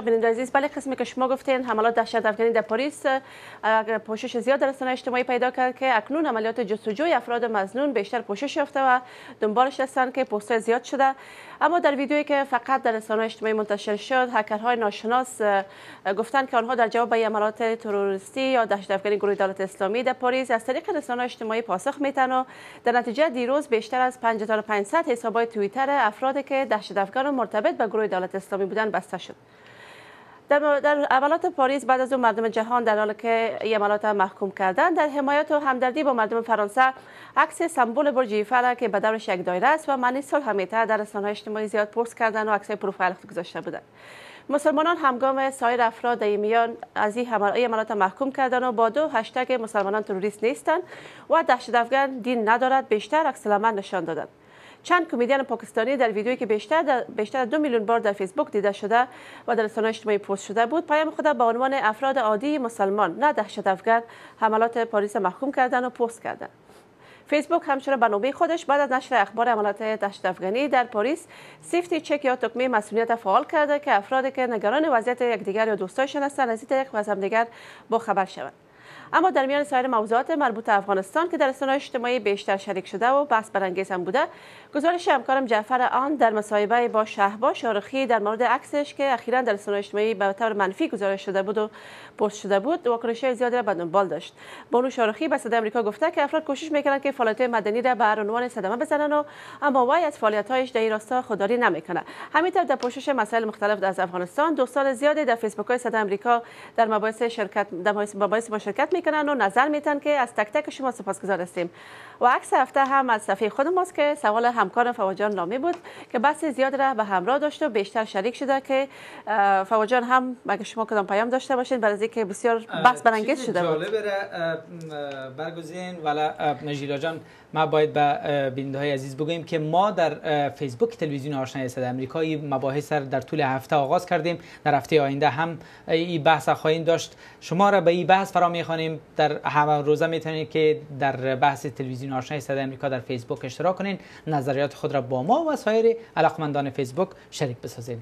بیننده عزیز بله قسمی که شما گفتین حملات دهشت افغانی در پاریس پوشش زیاد در رسانه اجتماعی پیدا کرد که اکنون عملیات جستجوی افراد مزنون بیشتر پوشش یافته و دنبالش هستند که پست زیاد شده اما در ویدیویی که فقط در رسانه اجتماعی منتشر شد هکرهای ناشناس گفتند که آنها در جواب به حملات تروریستی یا دهشت افغانی گروه دولت اسلامی در پاریس از طریق رسانه اجتماعی پاسخ میتن و در نتیجه دیروز بیشتر از 5500 حساب توییتر افرادی که دهشت افغان مرتبط به گروه دولت اسلامی بودند بسته شد در, در عملات پاریس بعد از اون مردم جهان در حال که این عملات محکوم کردن در حمایت و همدردی با مردم فرانسه عکس سمبول برج ایفل که به دورش یک دایره است و معنی صلح میته در های اجتماعی زیاد پرس کردن و های پروفایل خود گذاشته بودند مسلمانان همگام سایر افراد در میان از این حملات محکوم کردن و با دو هشتگ مسلمانان تروریست نیستند و دهشت افغان دین ندارد بیشتر عکس نشان دادند چند کمدین پاکستانی در ویدیویی که بیشتر در بیشتر دو میلیون بار در فیسبوک دیده شده و در رسانه‌های اجتماعی پست شده بود پیام خود به عنوان افراد عادی مسلمان نه دهشت حملات پاریس محکوم کردن و پست کردند فیسبوک همچنان به نوبه خودش بعد از نشر اخبار حملات دهشت افغانی در پاریس سیفتی چک یا تکمه مسئولیت فعال کرده که افرادی که نگران وضعیت یکدیگر یا دوستایشان هستند از این طریق و از همدیگر با خبر شوند اما در میان سایر موضوعات مربوط به افغانستان که در رسانه‌های اجتماعی بیشتر شریک شده و بحث برانگیز هم بوده گزارش همکارم جعفر آن در مصاحبه با شهبا شارخی در مورد عکسش که اخیرا در رسانه‌های اجتماعی به طور منفی گزارش شده بود و پست شده بود واکنش زیادی را به دنبال داشت بانو شارخی به صدای آمریکا گفته که افراد کوشش میکنند که فعالیت‌های مدنی را به عنوان صدمه بزنند و اما وای از فعالیت‌هایش در این راستا خودداری نمی‌کند. همینطور در پوشش مسائل مختلف از افغانستان دوستان زیادی در فیسبوک های صدای آمریکا در مباحث شرکت در شرکت میکنن و نظر میتن که از تک تک شما سپاسگزار هستیم و عکس هفته هم از صفحه خود ماست که سوال همکار فواجان لامی بود که بس زیاد را به همراه داشت و بیشتر شریک شده که فواجان هم مگه شما کدام پیام داشته باشین برای اینکه بسیار بحث برانگیز شده بود جالب برگزین ولا نجیلا جان ما باید به بینده های عزیز بگوییم که ما در فیسبوک تلویزیون آشنای صد این مباحث را در طول هفته آغاز کردیم در هفته آینده هم این بحث خواهیم داشت شما را به این بحث فرا در همه روزه میتونید که در بحث تلویزیون آشنای صدای امریکا در فیسبوک اشتراک کنین نظریات خود را با ما و سایر علاقمندان فیسبوک شریک بسازید